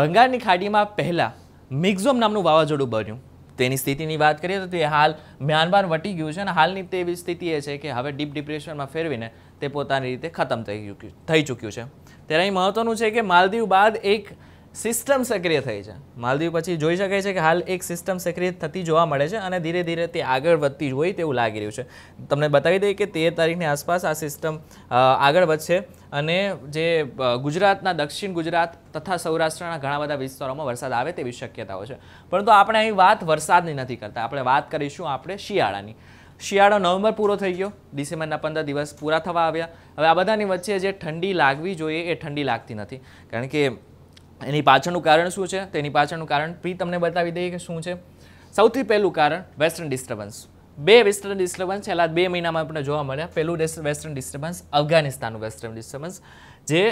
બંગાળની ખાડીમાં પહેલાં મિક્ઝોમ નામનું વાવાઝોડું બન્યું તેની સ્થિતિની વાત કરીએ તો તે હાલ મ્યાનમાર વટી ગયું છે અને હાલની તે એવી સ્થિતિ એ છે કે હવે ડીપ ડિપ્રેશનમાં ફેરવીને તે પોતાની રીતે ખતમ થઈ ચૂક્યું થઈ ચૂક્યું છે ત્યારે અહીં મહત્વનું છે કે માલદીવ બાદ એક સિસ્ટમ સક્રિય થઈ છે માલદીવ પછી જોઈ શકાય છે કે હાલ એક સિસ્ટમ સક્રિય થતી જોવા મળે છે અને ધીરે ધીરે તે આગળ વધતી હોય તેવું લાગી રહ્યું છે તમને બતાવી દઈએ કે તેર તારીખની આસપાસ આ સિસ્ટમ આગળ વધશે અને જે ગુજરાતના દક્ષિણ ગુજરાત તથા સૌરાષ્ટ્રના ઘણા બધા વિસ્તારોમાં વરસાદ આવે તેવી શક્યતાઓ છે પરંતુ આપણે અહીં વાત વરસાદની નથી કરતા આપણે વાત કરીશું આપણે શિયાળાની શિયાળો નવેમ્બર પૂરો થઈ ગયો ડિસેમ્બરના પંદર દિવસ પૂરા થવા આવ્યા હવે આ બધાની વચ્ચે જે ઠંડી લાગવી જોઈએ એ ઠંડી લાગતી નથી કારણ કે એની પાછળનું કારણ શું છે તેની પાછળનું કારણ બી તમને બતાવી દઈએ કે શું છે સૌથી પહેલું કારણ વેસ્ટર્ન ડિસ્ટર્બન્સ બે વેસ્ટર્ન ડિસ્ટર્બન્સ છેલ્લા બે મહિનામાં આપણે જોવા મળ્યા પહેલું વેસ્ટર્ન ડિસ્ટર્બન્સ અફઘાનિસ્તાનનું વેસ્ટર્ન ડિસ્ટર્બન્સ જે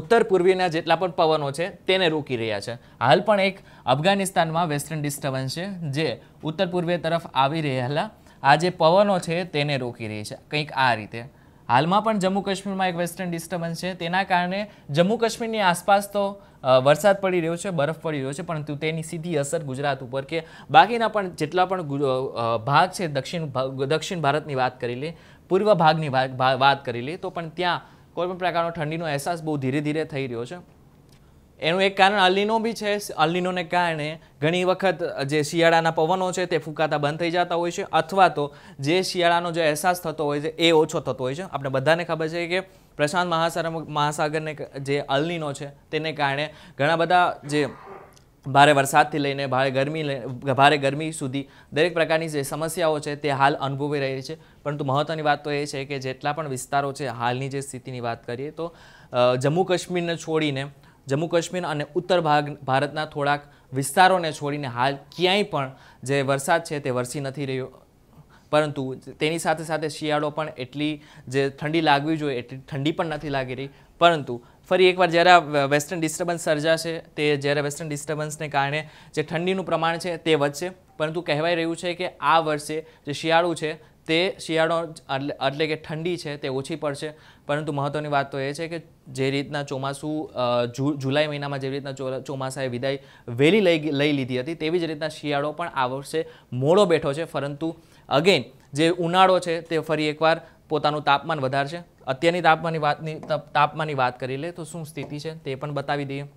ઉત્તર પૂર્વીના જેટલા પણ પવનો છે તેને રોકી રહ્યા છે હાલ પણ એક અફઘાનિસ્તાનમાં વેસ્ટર્ન ડિસ્ટર્બન્સ છે જે ઉત્તર પૂર્વે તરફ આવી રહેલા આ જે પવનો છે તેને રોકી રહી છે કંઈક આ રીતે હાલમાં પણ જમ્મુ કાશ્મીરમાં એક વેસ્ટર્ન ડિસ્ટર્બન્સ છે તેના કારણે જમ્મુ કાશ્મીરની આસપાસ તો વરસાદ પડી રહ્યો છે બરફ પડી રહ્યો છે પરંતુ તેની સીધી અસર ગુજરાત ઉપર કે બાકીના પણ જેટલા પણ ભાગ છે દક્ષિણ દક્ષિણ ભારતની વાત કરી લે પૂર્વ ભાગની વાત કરી લે તો પણ ત્યાં કોઈપણ પ્રકારનો ઠંડીનો અહેસાસ બહુ ધીરે ધીરે થઈ રહ્યો છે એનું એક કારણ અલ્લીનો બી છે અલ્લીનોને કારણે ઘણી વખત જે શિયાળાના પવનો છે તે ફૂંકાતા બંધ થઈ જતા હોય છે અથવા તો જે શિયાળાનો જે અહેસાસ થતો હોય છે એ ઓછો થતો હોય છે આપણે બધાને ખબર છે કે પ્રશાંત મહાસાગર મહાસાગરને જે અલ્લીનો છે તેને કારણે ઘણા બધા જે ભારે વરસાદથી લઈને ભારે ગરમી ભારે ગરમી સુધી દરેક પ્રકારની જે સમસ્યાઓ છે તે હાલ અનુભવી રહી છે પરંતુ મહત્ત્વની વાત તો એ છે કે જેટલા પણ વિસ્તારો છે હાલની જે સ્થિતિની વાત કરીએ તો જમ્મુ કાશ્મીરને છોડીને જમ્મુ કાશ્મીર અને ઉત્તર ભાગ ભારતના થોડાક વિસ્તારોને છોડીને હાલ ક્યાંય પણ જે વરસાદ છે તે વરસી નથી રહ્યો પરંતુ તેની સાથે સાથે શિયાળો પણ એટલી જે ઠંડી લાગવી જોઈએ એટલી ઠંડી પણ નથી લાગી રહી પરંતુ ફરી એકવાર જ્યારે વેસ્ટર્ન ડિસ્ટર્બન્સ સર્જાશે તે જ્યારે વેસ્ટર્ન ડિસ્ટર્બન્સને કારણે જે ઠંડીનું પ્રમાણ છે તે વધશે પરંતુ કહેવાય રહ્યું છે કે આ વર્ષે જે શિયાળું છે તે શિયાળો એટલે કે ઠંડી છે તે ઓછી પડશે પરંતુ મહત્ત્વની વાત તો એ છે કે જે રીતના ચોમાસું જુલાઈ મહિનામાં જેવી રીતના ચોમાસાએ વિદાય વહેલી લઈ લઈ લીધી હતી તેવી જ રીતના શિયાળો પણ આ વર્ષે મોડો બેઠો છે પરંતુ અગેન જે ઉનાળો છે તે ફરી એકવાર પોતાનું તાપમાન વધારશે અત્યારની તાપમાનની વાતની તાપમાનની વાત કરી લે તો શું સ્થિતિ છે તે પણ બતાવી દઈએ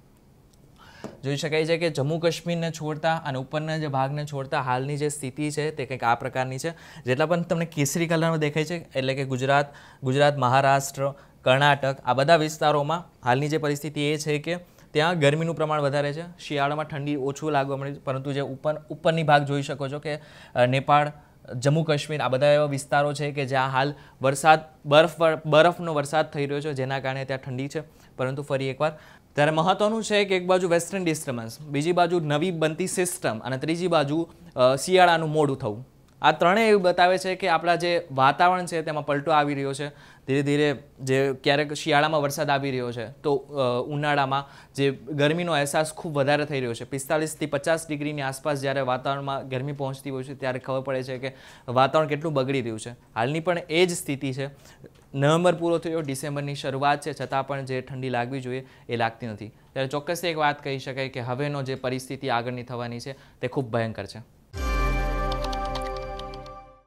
જોઈ શકાય છે કે જમ્મુ કાશ્મીરને છોડતા અને ઉપરના જે ભાગને છોડતા હાલની જે સ્થિતિ છે તે કંઈક આ પ્રકારની છે જેટલા પણ તમને કેસરી કલરમાં દેખાય છે એટલે કે ગુજરાત ગુજરાત મહારાષ્ટ્ર કર્ણાટક આ બધા વિસ્તારોમાં હાલની જે પરિસ્થિતિ એ છે કે ત્યાં ગરમીનું પ્રમાણ વધારે છે શિયાળામાં ઠંડી ઓછું લાગવા મળે પરંતુ જે ઉપર ઉપરની ભાગ જોઈ શકો છો કે નેપાળ જમ્મુ કાશ્મીર આ બધા એવા વિસ્તારો છે કે જ્યાં હાલ વરસાદ બરફ બરફનો વરસાદ થઈ રહ્યો છે જેના કારણે ત્યાં ઠંડી છે પરંતુ ફરી એકવાર ત્યારે મહત્વનું છે કે એક બાજુ વેસ્ટર્ન ડિસ્ટર્બન્સ બીજી બાજુ નવી બનતી સિસ્ટમ અને ત્રીજી બાજુ શિયાળાનું મોડું થવું આ ત્રણેય એવું બતાવે છે કે આપણા જે વાતાવરણ છે તેમાં પલટો આવી રહ્યો છે ધીરે ધીરે જે ક્યારેક શિયાળામાં વરસાદ આવી રહ્યો છે તો ઉનાળામાં જે ગરમીનો અહેસાસ ખૂબ વધારે થઈ રહ્યો છે પિસ્તાલીસથી પચાસ ડિગ્રીની આસપાસ જ્યારે વાતાવરણમાં ગરમી પહોંચતી હોય છે ત્યારે ખબર પડે છે કે વાતાવરણ કેટલું બગડી રહ્યું છે હાલની પણ એ જ સ્થિતિ છે નવેમ્બર પૂરો થયો ડિસેમ્બરની શરૂઆત છે છતાં પણ જે ઠંડી લાગવી જોઈએ એ લાગતી નથી ત્યારે ચોક્કસ એક વાત કહી શકાય કે હવેનો જે પરિસ્થિતિ આગળની થવાની છે તે ખૂબ ભયંકર છે